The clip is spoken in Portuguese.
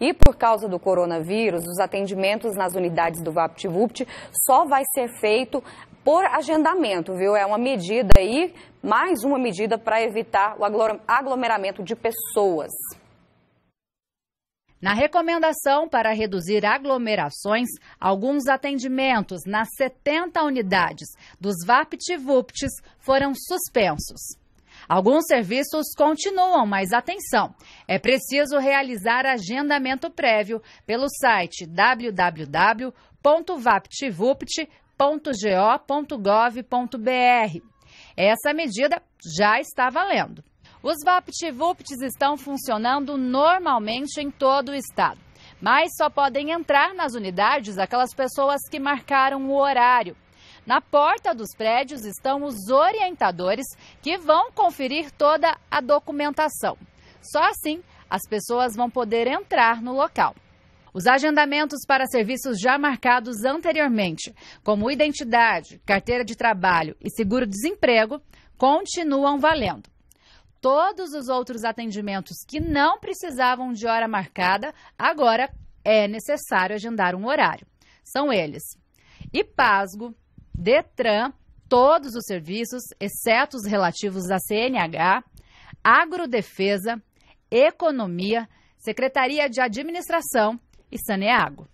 E por causa do coronavírus, os atendimentos nas unidades do VaptVupt só vai ser feito por agendamento, viu? É uma medida aí, mais uma medida para evitar o aglomeramento de pessoas. Na recomendação para reduzir aglomerações, alguns atendimentos nas 70 unidades dos VaptVupts foram suspensos. Alguns serviços continuam, mas atenção, é preciso realizar agendamento prévio pelo site www.vaptvupt.go.gov.br. Essa medida já está valendo. Os VaptVupts estão funcionando normalmente em todo o estado, mas só podem entrar nas unidades aquelas pessoas que marcaram o horário. Na porta dos prédios estão os orientadores que vão conferir toda a documentação. Só assim as pessoas vão poder entrar no local. Os agendamentos para serviços já marcados anteriormente, como identidade, carteira de trabalho e seguro-desemprego, continuam valendo. Todos os outros atendimentos que não precisavam de hora marcada, agora é necessário agendar um horário. São eles: pasgo, Detran, todos os serviços, exceto os relativos à CNH, Agrodefesa, Economia, Secretaria de Administração e Saneago.